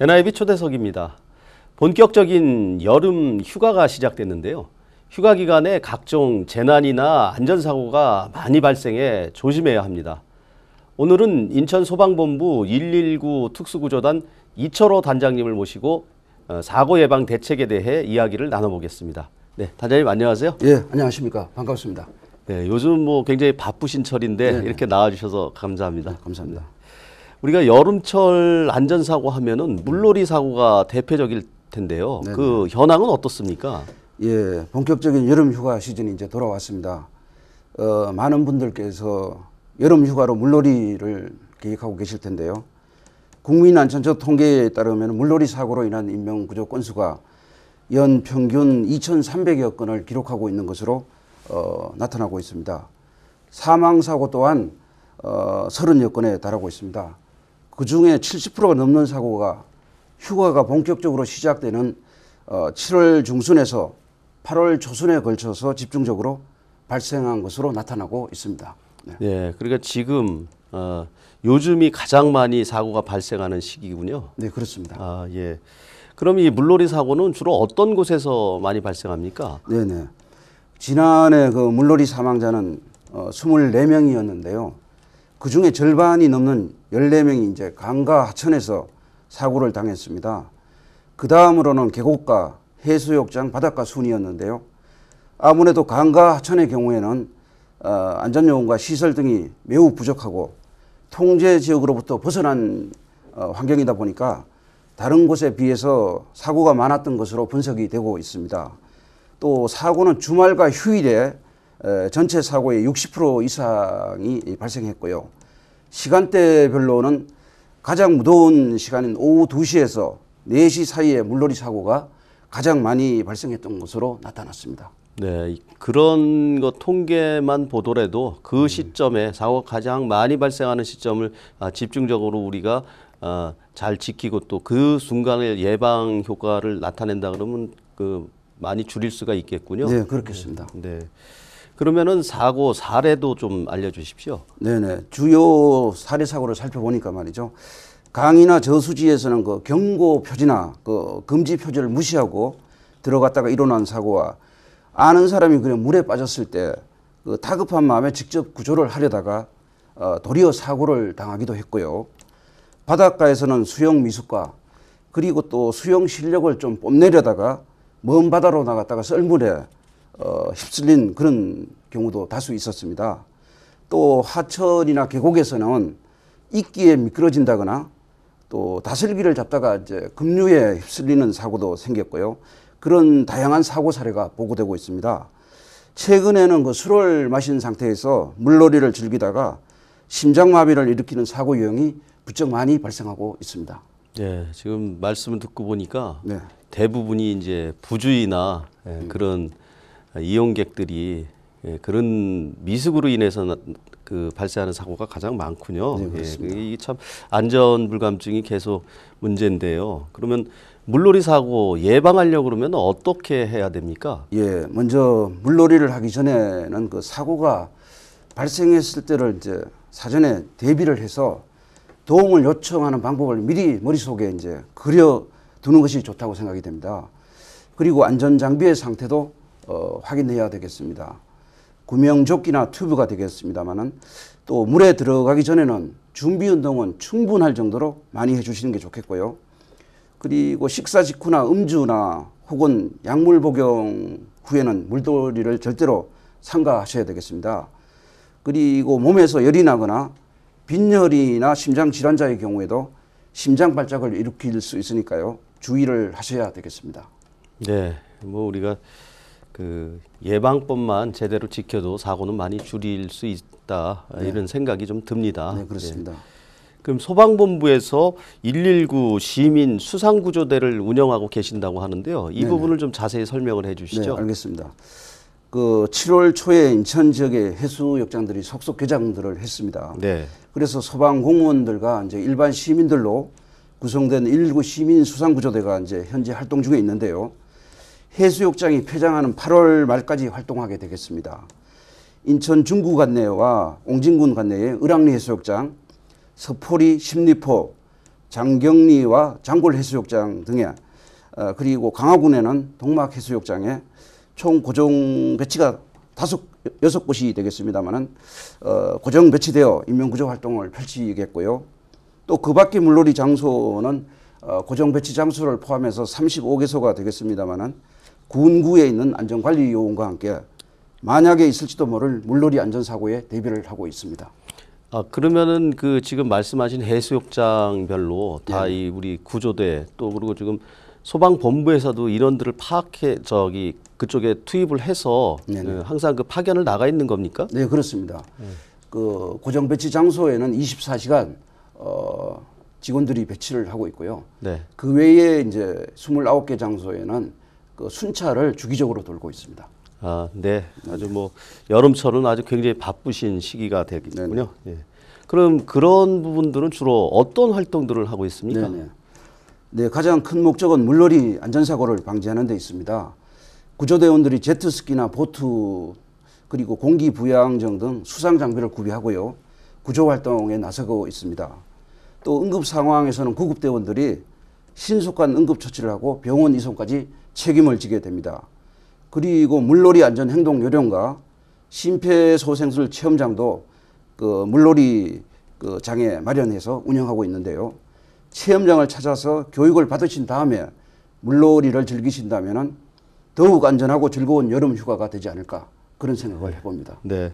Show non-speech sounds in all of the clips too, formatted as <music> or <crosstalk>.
NIB 초대석입니다. 본격적인 여름 휴가가 시작됐는데요. 휴가 기간에 각종 재난이나 안전사고가 많이 발생해 조심해야 합니다. 오늘은 인천소방본부 119 특수구조단 이철호 단장님을 모시고 어, 사고 예방 대책에 대해 이야기를 나눠보겠습니다. 네, 단장님 안녕하세요. 예, 안녕하십니까. 반갑습니다. 네, 요즘 뭐 굉장히 바쁘신 철인데 네네. 이렇게 나와주셔서 감사합니다. 네, 감사합니다. 우리가 여름철 안전사고 하면은 물놀이 사고가 대표적일 텐데요. 네네. 그 현황은 어떻습니까? 예, 본격적인 여름 휴가 시즌이 이제 돌아왔습니다. 어, 많은 분들께서 여름 휴가로 물놀이를 계획하고 계실 텐데요. 국민안전처 통계에 따르면 물놀이 사고로 인한 인명 구조 건수가 연 평균 2,300여 건을 기록하고 있는 것으로 어, 나타나고 있습니다. 사망 사고 또한 어, 30여 건에 달하고 있습니다. 그 중에 70%가 넘는 사고가 휴가가 본격적으로 시작되는 7월 어, 중순에서 8월 초순에 걸쳐서 집중적으로 발생한 것으로 나타나고 있습니다. 네, 네 그러니까 지금 어, 요즘이 가장 많이 사고가 발생하는 시기군요. 네, 그렇습니다. 아, 예. 그럼 이 물놀이 사고는 주로 어떤 곳에서 많이 발생합니까? 네, 네. 지난해 그 물놀이 사망자는 어, 24명이었는데요. 그 중에 절반이 넘는 14명이 이제 강과 하천에서 사고를 당했습니다. 그 다음으로는 계곡과 해수욕장, 바닷가 순이었는데요. 아무래도 강과 하천의 경우에는 어, 안전요원과 시설 등이 매우 부족하고 통제 지역으로부터 벗어난 어, 환경이다 보니까 다른 곳에 비해서 사고가 많았던 것으로 분석이 되고 있습니다. 또 사고는 주말과 휴일에 전체 사고의 60% 이상이 발생했고요. 시간대별로는 가장 무더운 시간인 오후 2시에서 4시 사이에 물놀이 사고가 가장 많이 발생했던 것으로 나타났습니다. 네, 그런 것 통계만 보더라도 그 음. 시점에 사고가 장 많이 발생하는 시점을 아, 집중적으로 우리가 아, 잘 지키고 또 그 순간의 예방 효과를 나타낸다 그러면 그 많이 줄일 수가 있겠군요. 네, 그렇겠습니다. 네. 그러면은 사고 사례도 좀 알려주십시오. 네네. 주요 사례 사고를 살펴보니까 말이죠. 강이나 저수지에서는 그 경고 표지나 그 금지 표지를 무시하고 들어갔다가 일어난 사고와 아는 사람이 그냥 물에 빠졌을 때그 다급한 마음에 직접 구조를 하려다가 어, 도리어 사고를 당하기도 했고요. 바닷가에서는 수영 미숙과 그리고 또 수영 실력을 좀 뽐내려다가 먼 바다로 나갔다가 썰물에 어, 휩쓸린 그런 경우도 다수 있었습니다. 또 하천이나 계곡에서는 이끼에 미끄러진다거나 또 다슬기를 잡다가 이제 급류에 휩쓸리는 사고도 생겼고요. 그런 다양한 사고 사례가 보고되고 있습니다. 최근에는 그 술을 마신 상태에서 물놀이를 즐기다가 심장마비를 일으키는 사고 유형이 부쩍 많이 발생하고 있습니다. 네, 지금 말씀을 듣고 보니까 네. 대부분이 이제 부주의나 네. 그런 이용객들이 예, 그런 미숙으로 인해서 그 발생하는 사고가 가장 많군요. 네, 예, 이참 안전 불감증이 계속 문제인데요. 그러면 물놀이 사고 예방하려고 그러면 어떻게 해야 됩니까? 예, 먼저 물놀이를 하기 전에는 그 사고가 발생했을 때를 이제 사전에 대비를 해서 도움을 요청하는 방법을 미리 머릿속에 이제 그려 두는 것이 좋다고 생각이 됩니다. 그리고 안전 장비의 상태도 어, 확인해야 되겠습니다. 구명조끼나 튜브가 되겠습니다만은 또 물에 들어가기 전에는 준비 운동은 충분할 정도로 많이 해주시는 게 좋겠고요. 그리고 식사 직후나 음주나 혹은 약물 복용 후에는 물놀이를 절대로 삼가하셔야 되겠습니다. 그리고 몸에서 열이 나거나 빈혈이나 심장 질환자의 경우에도 심장 발작을 일으킬 수 있으니까요. 주의를 하셔야 되겠습니다. 네, 뭐 우리가 그 예방법만 제대로 지켜도 사고는 많이 줄일 수 있다 네. 이런 생각이 좀 듭니다. 네, 그렇습니다. 네. 그럼 소방본부에서 119 시민 수상구조대를 운영하고 계신다고 하는데요. 이 네네. 부분을 좀 자세히 설명을 해 주시죠. 네, 알겠습니다. 그 7월 초에 인천 지역의 해수욕장들이 속속 개장들을 했습니다. 네. 그래서 소방 공무원들과 이제 일반 시민들로 구성된 119 시민 수상구조대가 이제 현재 활동 중에 있는데요. 해수욕장이 폐장하는 8월 말까지 활동하게 되겠습니다. 인천 중구 관내와 옹진군 관내의 을왕리 해수욕장, 서포리 십리포, 장경리와 장골 해수욕장 등의 어, 그리고 강화군에는 동막 해수욕장에 총 고정 배치가 다섯 여섯 곳이 되겠습니다만은 어, 고정 배치되어 인명구조 활동을 펼치겠고요. 또 그 밖의 물놀이 장소는 어, 고정 배치 장소를 포함해서 35개소가 되겠습니다만은 군구에 있는 안전관리요원과 함께 만약에 있을지도 모를 물놀이 안전사고에 대비를 하고 있습니다. 아, 그러면은 그 지금 말씀하신 해수욕장별로 다이 네. 예. 우리 구조대 또 그리고 지금 소방본부에서도 인원들을 파악해 저기 그쪽에 투입을 해서 네네. 네. 그 항상 그 파견을 나가 있는 겁니까? 네 그렇습니다. 음. 그 고정 배치 장소에는 24시간 어, 직원들이 배치를 하고 있고요. 네. 그 외에 이제 29개 장소에는 그 순찰을 주기적으로 돌고 있습니다. 아, 네. 아주 뭐 여름철은 아주 굉장히 바쁘신 시기가 되겠군요. 네. 예. 그럼 그런 부분들은 주로 어떤 활동들을 하고 있습니까? 네네. 네, 가장 큰 목적은 물놀이 안전사고를 방지하는 데 있습니다. 구조대원들이 제트스키나 보트 그리고 공기 부양정 등 수상 장비를 구비하고요. 구조 활동에 나서고 있습니다. 또 응급 상황에서는 구급대원들이 신속한 응급 처치를 하고 병원 이송까지 책임을 지게 됩니다. 그리고 물놀이 안전 행동 요령과 심폐소생술 체험장도 그 물놀이 그 장에 마련해서 운영하고 있는데요. 체험장을 찾아서 교육을 받으신 다음에 물놀이를 즐기신다면 더욱 안전하고 즐거운 여름 휴가가 되지 않을까 그런 생각을 해봅니다. 네.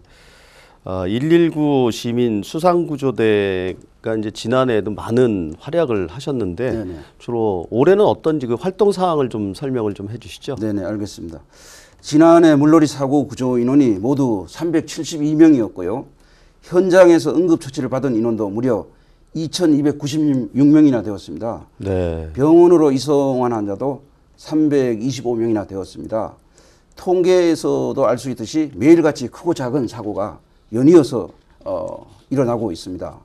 119 어, 시민 수상구조대가 이제 지난해에도 많은 활약을 하셨는데 네네. 주로 올해는 어떤지 그 활동 사항을 좀 설명을 좀 해주시죠. 네네 알겠습니다. 지난해 물놀이 사고 구조 인원이 모두 372명이었고요. 현장에서 응급처치를 받은 인원도 무려 2,296명이나 되었습니다. 네. 병원으로 이송한 환자도 325명이나 되었습니다. 통계에서도 알 수 있듯이 매일같이 크고 작은 사고가 연이어서 어, 일어나고 있습니다.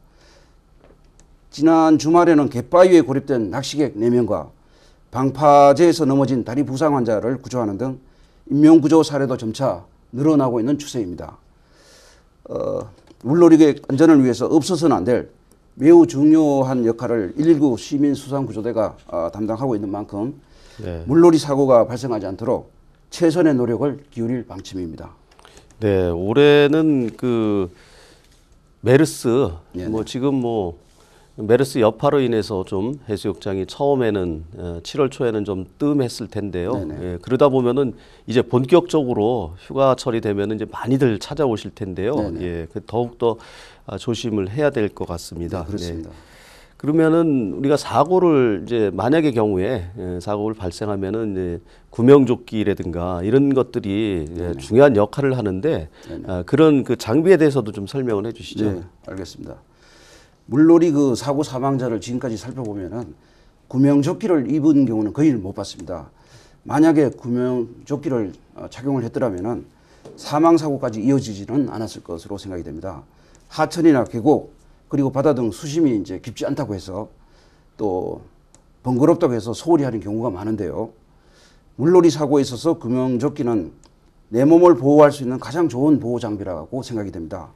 지난 주말에는 갯바위에 고립된 낚시객 4명과 방파제에서 넘어진 다리 부상 환자를 구조하는 등 인명구조 사례도 점차 늘어나고 있는 추세입니다. 어, 물놀이객 안전을 위해서 없어서는 안 될 매우 중요한 역할을 119 시민수상구조대가 어, 아, 담당하고 있는 만큼 네. 물놀이 사고가 발생하지 않도록 최선의 노력을 기울일 방침입니다. 네, 올해는 그 메르스 네네. 뭐 지금 뭐 메르스 여파로 인해서 좀 해수욕장이 처음에는 7월 어, 초에는 좀 뜸했을 텐데요. 예, 그러다 보면은 이제 본격적으로 휴가철이 되면 은 이제 많이들 찾아오실 텐데요. 네네. 예, 그 더욱 더 아, 조심을 해야 될 것 같습니다. 네, 그렇습니다. 예. 그러면은 우리가 사고를 이제 만약의 경우에 예, 사고를 발생하면은 이제 구명조끼라든가 이런 것들이 네 중요한 역할을 하는데 네 그런 그 장비에 대해서도 좀 설명을 해주시죠. 네, 알겠습니다. 물놀이 그 사고 사망자를 지금까지 살펴보면은 구명조끼를 입은 경우는 거의 못 봤습니다. 만약에 구명조끼를 어, 착용을 했더라면은 사망 사고까지 이어지지는 않았을 것으로 생각이 됩니다. 하천이나 계곡 그리고 바다 등 수심이 이제 깊지 않다고 해서 또 번거롭다고 해서 소홀히 하는 경우가 많은데요. 물놀이 사고에 있어서 구명조끼는 내 몸을 보호할 수 있는 가장 좋은 보호 장비라고 생각이 됩니다.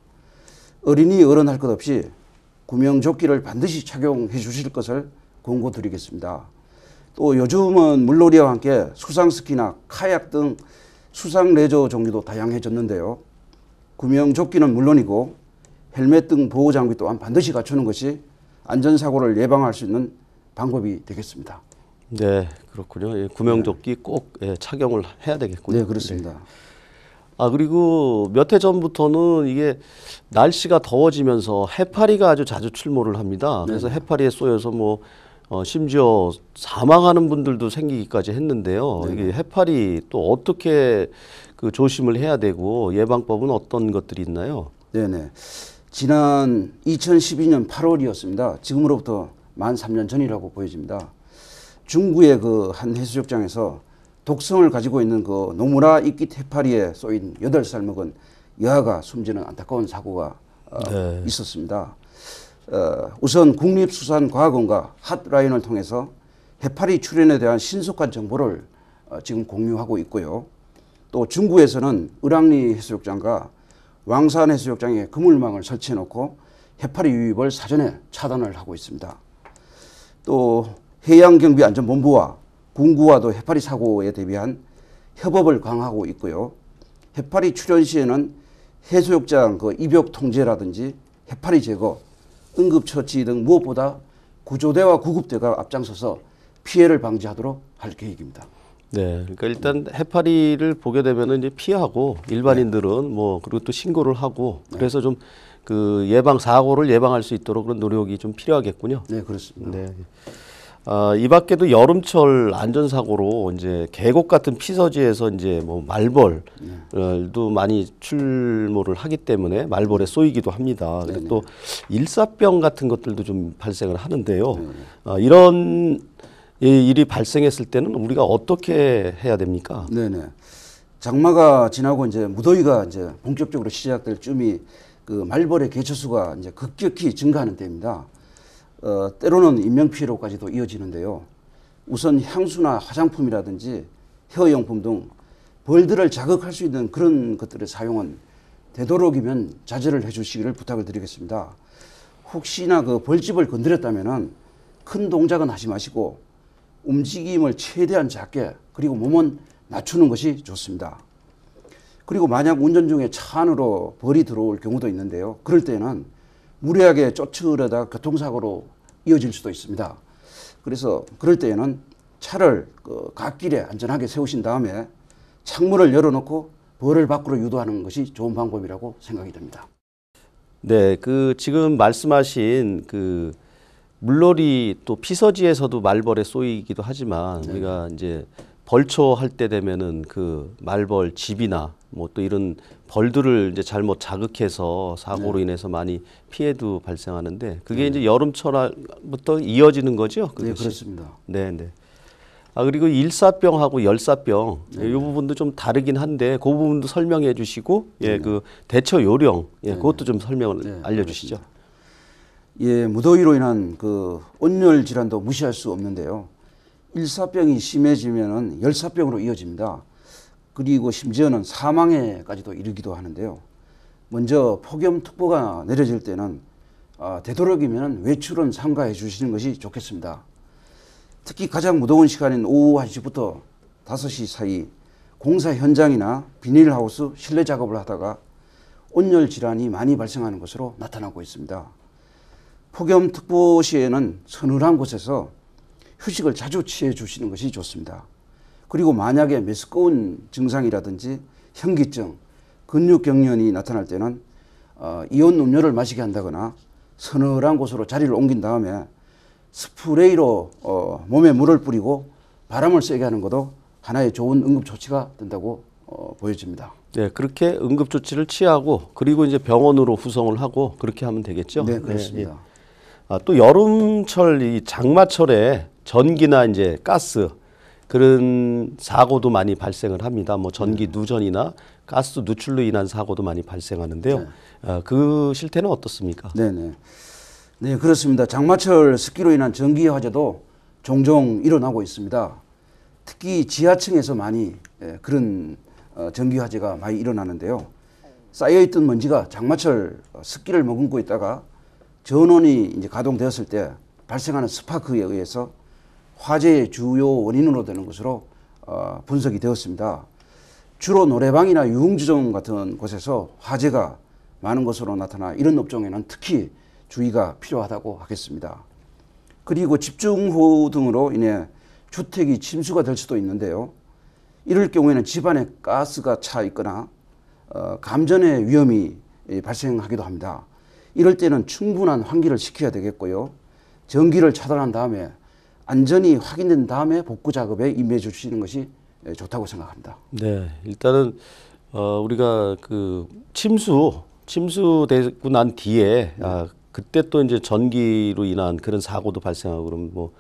어린이 어른 할 것 없이 구명조끼를 반드시 착용해 주실 것을 권고드리겠습니다. 또 요즘은 물놀이와 함께 수상스키나 카약 등 수상 레저 종류도 다양해졌는데요. 구명조끼는 물론이고 헬멧 등 보호 장비 또한 반드시 갖추는 것이 안전사고를 예방할 수 있는 방법이 되겠습니다. 네, 그렇군요. 예, 구명조끼 네. 꼭 예, 착용을 해야 되겠군요. 네, 그렇습니다. 예. 아 그리고 몇 해 전부터는 이게 날씨가 더워지면서 해파리가 아주 자주 출몰을 합니다. 그래서 네. 해파리에 쏘여서 뭐 어, 심지어 사망하는 분들도 생기기까지 했는데요. 네. 이게 해파리 또 어떻게 그 조심을 해야 되고 예방법은 어떤 것들이 있나요? 네네. 네. 지난 2012년 8월이었습니다. 지금으로부터 만 3년 전이라고 보여집니다. 중구의 그 한 해수욕장에서 독성을 가지고 있는 그 노무라 이끼 테파리에 쏘인 8살 먹은 여아가 숨지는 안타까운 사고가 어, 네. 있었습니다. 어, 우선 국립수산과학원과 핫라인을 통해서 해파리 출현에 대한 신속한 정보를 어, 지금 공유하고 있고요. 또 중구에서는 을왕리 해수욕장과 왕산 해수욕장에 그물망을 설치해 놓고 해파리 유입을 사전에 차단을 하고 있습니다. 또 해양경비안전본부와 군구와도 해파리 사고에 대비한 협업을 강화하고 있고요. 해파리 출현 시에는 해수욕장 그 입욕 통제라든지 해파리 제거, 응급처치 등 무엇보다 구조대와 구급대가 앞장서서 피해를 방지하도록 할 계획입니다. 네, 그러니까 일단 해파리를 보게 되면은 이제 피하고 일반인들은 네. 뭐 그리고 또 신고를 하고 네. 그래서 좀 그 예방 사고를 예방할 수 있도록 그런 노력이 좀 필요하겠군요. 네, 그렇습니다. 네. 아, 이 밖에도 여름철 안전사고로 이제 계곡 같은 피서지에서 이제 뭐 말벌도 네. 많이 출몰을 하기 때문에 말벌에 쏘이기도 합니다. 그리고 네, 또 일사병 같은 것들도 좀 발생을 하는데요. 아, 이런 이 일이 발생했을 때는 우리가 어떻게 해야 됩니까? 네네. 장마가 지나고 이제 무더위가 이제 본격적으로 시작될 쯤이 그 말벌의 개체수가 이제 급격히 증가하는 때입니다. 어, 때로는 인명 피해로까지도 이어지는데요. 우선 향수나 화장품이라든지 헤어용품 등 벌들을 자극할 수 있는 그런 것들의 사용은 되도록이면 자제를 해주시기를 부탁을 드리겠습니다. 혹시나 그 벌집을 건드렸다면큰 동작은 하지 마시고 움직임을 최대한 작게 그리고 몸은 낮추는 것이 좋습니다. 그리고 만약 운전 중에 차 안으로 벌이 들어올 경우도 있는데요. 그럴 때는 무리하게 쫓으려다 교통사고로 이어질 수도 있습니다. 그래서 그럴 때에는 차를 그 갓길에 안전하게 세우신 다음에 창문을 열어놓고 벌을 밖으로 유도하는 것이 좋은 방법이라고 생각이 됩니다. 네, 그 지금 말씀하신 그 물놀이 또 피서지에서도 말벌에 쏘이기도 하지만 네. 우리가 이제 벌초 할 때 되면은 그 말벌 집이나 뭐 또 이런 벌들을 이제 잘못 자극해서 사고로 네. 인해서 많이 피해도 발생하는데 그게 네. 이제 여름철부터 이어지는 거죠? 그것이? 네, 그렇습니다. 네, 네. 아 그리고 일사병하고 열사병 네. 이 네. 부분도 좀 다르긴 한데 그 부분도 설명해 주시고 예그 네, 네. 대처 요령 예 네. 그것도 좀 설명을 네. 알려 주시죠. 예, 무더위로 인한 그 온열 질환도 무시할 수 없는데요. 일사병이 심해지면 은 열사병으로 이어집니다. 그리고 심지어는 사망에까지도 이르기도 하는데요. 먼저 폭염특보가 내려질 때는 아, 되도록이면 외출은 삼가해 주시는 것이 좋겠습니다. 특히 가장 무더운 시간인 오후 1시부터 5시 사이 공사 현장이나 비닐하우스 실내 작업을 하다가 온열 질환이 많이 발생하는 것으로 나타나고 있습니다. 폭염특보 시에는 서늘한 곳에서 휴식을 자주 취해 주시는 것이 좋습니다. 그리고 만약에 메스꺼운 증상이라든지 현기증, 근육경련이 나타날 때는 어, 이온 음료를 마시게 한다거나 서늘한 곳으로 자리를 옮긴 다음에 스프레이로 어, 몸에 물을 뿌리고 바람을 쐬게 하는 것도 하나의 좋은 응급조치가 된다고 어, 보여집니다. 네, 그렇게 응급조치를 취하고 그리고 이제 병원으로 후송을 하고 그렇게 하면 되겠죠? 네, 네 그렇습니다. 네, 예. 아, 또 여름철 이 장마철에 전기나 이제 가스 그런 사고도 많이 발생을 합니다. 뭐 전기 네. 누전이나 가스 누출로 인한 사고도 많이 발생하는데요. 네. 아, 그 실태는 어떻습니까? 네네. 네, 그렇습니다. 장마철 습기로 인한 전기 화재도 종종 일어나고 있습니다. 특히 지하층에서 많이 예, 그런 어, 전기 화재가 많이 일어나는데요. 쌓여있던 먼지가 장마철 어, 습기를 머금고 있다가 전원이 이제 가동되었을 때 발생하는 스파크에 의해서 화재의 주요 원인으로 되는 것으로 어, 분석이 되었습니다. 주로 노래방이나 유흥주점 같은 곳에서 화재가 많은 것으로 나타나 이런 업종에는 특히 주의가 필요하다고 하겠습니다. 그리고 집중호우 등으로 인해 주택이 침수가 될 수도 있는데요. 이럴 경우에는 집안에 가스가 차 있거나 어, 감전의 위험이 예, 발생하기도 합니다. 이럴 때는 충분한 환기를 시켜야 되겠고요. 전기를 차단한 다음에 안전이 확인된 다음에 복구 작업에 임해 주시는 것이 예, 좋다고 생각합니다. 네, 일단은 어, 우리가 그 침수 침수되고 난 뒤에 네. 아, 그때 또 이제 전기로 인한 그런 사고도 발생하고 그럼 뭐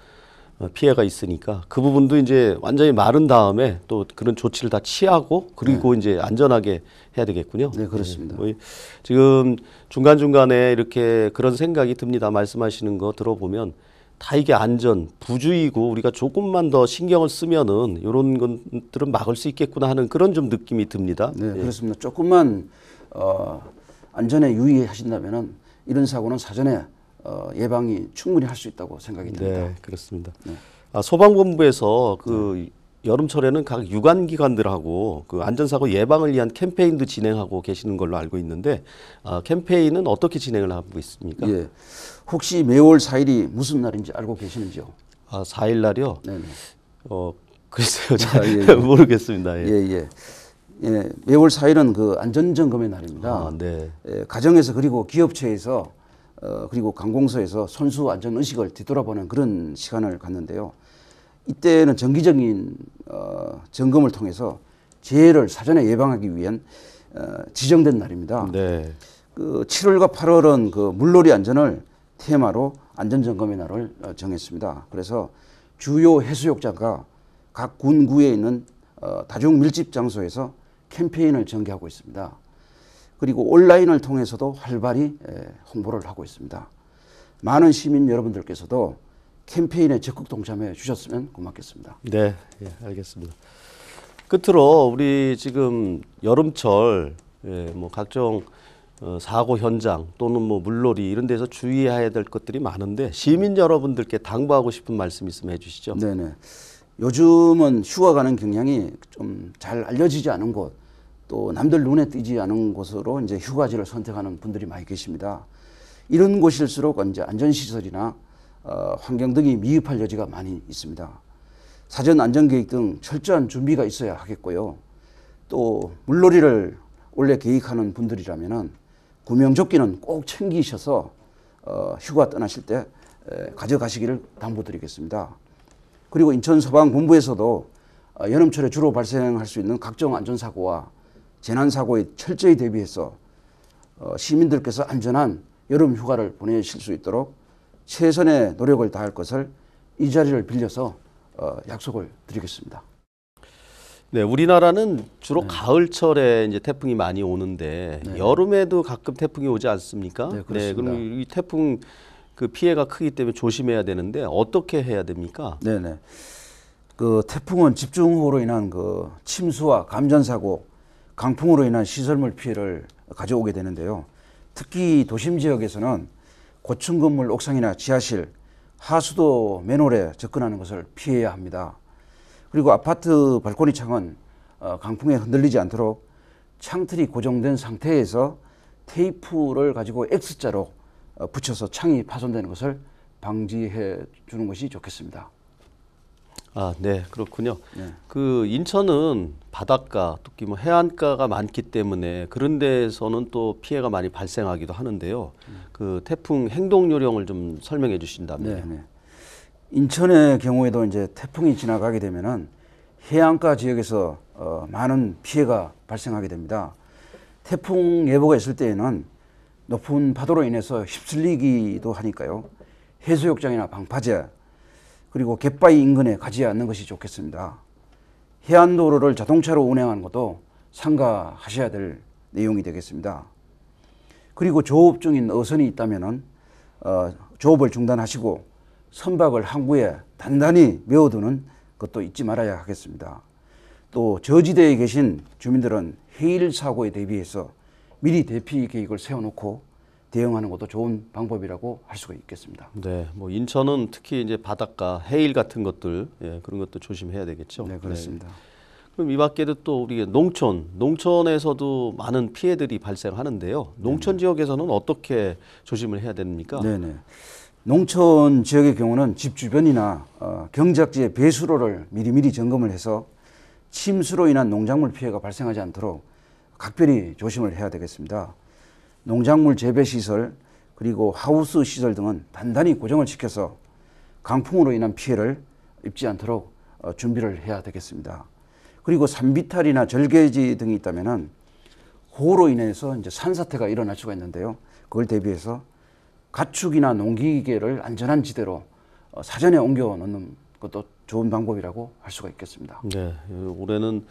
어, 피해가 있으니까 그 부분도 이제 완전히 마른 다음에 또 그런 조치를 다 취하고 그리고 네. 이제 안전하게 해야 되겠군요. 네, 그렇습니다. 네. 지금 중간중간에 이렇게 그런 생각이 듭니다. 말씀하시는 거 들어보면 다 이게 안전, 부주의고 우리가 조금만 더 신경을 쓰면은 이런 것들은 막을 수 있겠구나 하는 그런 좀 느낌이 듭니다. 네, 네. 그렇습니다. 조금만 어, 안전에 유의하신다면은 이런 사고는 사전에 어, 예방이 충분히 할 수 있다고 생각이 듭니다. 네, 그렇습니다. 네. 아, 소방본부에서 그 네. 여름철에는 각 유관기관들하고 그 안전사고 예방을 위한 캠페인도 진행하고 계시는 걸로 알고 있는데 아, 캠페인은 어떻게 진행을 하고 있습니까? 예. 혹시 매월 4일이 무슨 날인지 알고 계시는지요? 아, 4일 날이요? 네, 네. 어, 글쎄요. 잘 아, 예, 예. <laughs> 모르겠습니다. 예. 예, 예. 예, 매월 4일은 그 안전점검의 날입니다. 아, 네. 예, 가정에서 그리고 기업체에서 어, 그리고 관공서에서 선수 안전 의식을 뒤돌아보는 그런 시간을 갖는데요. 이때는 정기적인 어, 점검을 통해서 재해를 사전에 예방하기 위한 어, 지정된 날입니다. 네. 그 7월과 8월은 그 물놀이 안전을 테마로 안전 점검의 날을 어, 정했습니다. 그래서 주요 해수욕장과 각 군구에 있는 어, 다중 밀집 장소에서 캠페인을 전개하고 있습니다. 그리고 온라인을 통해서도 활발히 홍보를 하고 있습니다. 많은 시민 여러분들께서도 캠페인에 적극 동참해 주셨으면 고맙겠습니다. 네, 예, 알겠습니다. 끝으로 우리 지금 여름철 예, 뭐 각종 어, 사고 현장 또는 뭐 물놀이 이런 데서 주의해야 될 것들이 많은데 시민 여러분들께 당부하고 싶은 말씀 있으면 해주시죠. 네네. 요즘은 휴가 가는 경향이 좀 잘 알려지지 않은 곳또 남들 눈에 띄지 않은 곳으로 이제 휴가지를 선택하는 분들이 많이 계십니다. 이런 곳일수록 이제 안전시설이나 어, 환경 등이 미흡할 여지가 많이 있습니다. 사전 안전계획 등 철저한 준비가 있어야 하겠고요. 또 물놀이를 원래 계획하는 분들이라면 구명조끼는 꼭 챙기셔서 어, 휴가 떠나실 때 에, 가져가시기를 당부드리겠습니다. 그리고 인천소방본부에서도 어, 여름철에 주로 발생할 수 있는 각종 안전사고와 재난사고에 철저히 대비해서 어, 시민들께서 안전한 여름 휴가를 보내실 수 있도록 최선의 노력을 다할 것을 이 자리를 빌려서 어, 약속을 드리겠습니다. 네, 우리나라는 주로 네. 가을철에 이제 태풍이 많이 오는데 네. 여름에도 가끔 태풍이 오지 않습니까? 네, 네, 그럼 이 태풍 그 피해가 크기 때문에 조심해야 되는데 어떻게 해야 됩니까? 네, 네. 그 태풍은 집중호우로 인한 그 침수와 감전 사고 강풍으로 인한 시설물 피해를 가져오게 되는데요. 특히 도심 지역에서는 고층 건물 옥상이나 지하실, 하수도 맨홀에 접근하는 것을 피해야 합니다. 그리고 아파트 발코니 창은 어, 강풍에 흔들리지 않도록 창틀이 고정된 상태에서 테이프를 가지고 X자로 어, 붙여서 창이 파손되는 것을 방지해 주는 것이 좋겠습니다. 아, 네, 그렇군요. 네. 그 인천은 바닷가, 특히 뭐 해안가가 많기 때문에 그런 데에서는 또 피해가 많이 발생하기도 하는데요. 음. 그 태풍 행동 요령을 좀 설명해 주신다면. 네, 네. 인천의 경우에도 이제 태풍이 지나가게 되면은 해안가 지역에서 어, 많은 피해가 발생하게 됩니다. 태풍 예보가 있을 때에는 높은 파도로 인해서 휩쓸리기도 하니까요. 해수욕장이나 방파제 그리고 갯바위 인근에 가지 않는 것이 좋겠습니다. 해안도로를 자동차로 운행하는 것도 삼가하셔야 될 내용이 되겠습니다. 그리고 조업 중인 어선이 있다면 어, 조업을 중단하시고 선박을 항구에 단단히 메워두는 것도 잊지 말아야 하겠습니다. 또 저지대에 계신 주민들은 해일 사고에 대비해서 미리 대피 계획을 세워놓고 대응하는 것도 좋은 방법이라고 할 수가 있겠습니다. 네, 뭐 인천은 특히 이제 바닷가 해일 같은 것들 예, 그런 것도 조심해야 되겠죠. 네, 그렇습니다. 네. 그럼 이 밖에도 또 우리 농촌, 농촌에서도 많은 피해들이 발생하는데요. 농촌 네네. 지역에서는 어떻게 조심을 해야 됩니까? 네, 네. 농촌 지역의 경우는 집 주변이나 어, 경작지의 배수로를 미리미리 점검을 해서 침수로 인한 농작물 피해가 발생하지 않도록 각별히 조심을 해야 되겠습니다. 농작물 재배 시설 그리고 하우스 시설 등은 단단히 고정을 시켜서 강풍으로 인한 피해를 입지 않도록 어, 준비를 해야 되겠습니다. 그리고 산비탈이나 절개지 등이 있다면은 호로 인해서 이제 산사태가 일어날 수가 있는데요. 그걸 대비해서 가축이나 농기계를 안전한 지대로 어, 사전에 옮겨 놓는 것도 좋은 방법이라고 할 수가 있겠습니다. 네, 올해는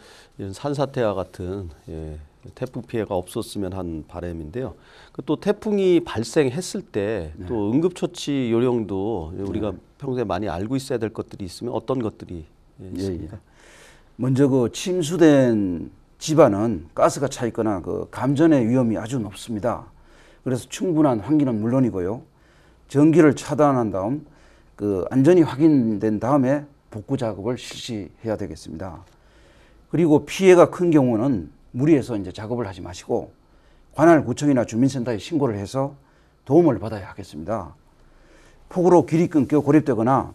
산사태와 같은 예, 태풍 피해가 없었으면 한 바람인데요. 그 또 태풍이 발생했을 때또 네. 응급처치 요령도 우리가 네. 평소에 많이 알고 있어야 될 것들이 있으면 어떤 것들이 있습니까? 예, 예. 먼저 그 침수된 집안은 가스가 차 있거나 그 감전의 위험이 아주 높습니다. 그래서 충분한 환기는 물론이고요. 전기를 차단한 다음 그 안전이 확인된 다음에 복구 작업을 실시해야 되겠습니다. 그리고 피해가 큰 경우는 무리해서 이제 작업을 하지 마시고 관할 구청이나 주민센터에 신고를 해서 도움을 받아야 하겠습니다. 폭우로 길이 끊겨 고립되거나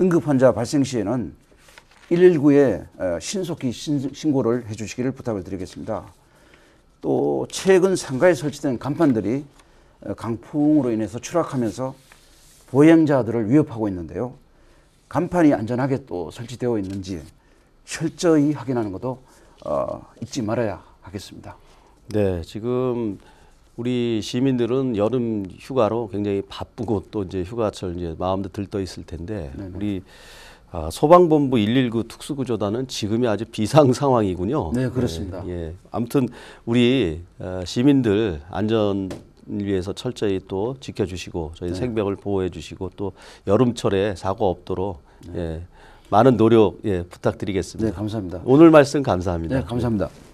응급 환자 발생 시에는 119에 어, 신속히 신고를 해 주시기를 부탁을 드리겠습니다. 또 최근 상가에 설치된 간판들이 어, 강풍으로 인해서 추락하면서 보행자들을 위협하고 있는데요. 간판이 안전하게 또 설치되어 있는지 철저히 확인하는 것도 어, 잊지 말아야 하겠습니다. 네, 지금 우리 시민들은 여름 휴가로 굉장히 바쁘고 또 이제 휴가철 이제 마음도 들떠 있을 텐데 네네. 우리 아, 소방본부 119 특수구조단은 지금이 아주 비상 상황이군요. 네, 그렇습니다. 예, 예. 아무튼 우리 어, 시민들 안전 위해서 철저히 또 지켜주시고 저희 네. 생명을 보호해 주시고 또 여름철에 사고 없도록 네. 예. 많은 노력 예, 부탁드리겠습니다. 네, 감사합니다. 오늘 말씀 감사합니다. 네, 감사합니다.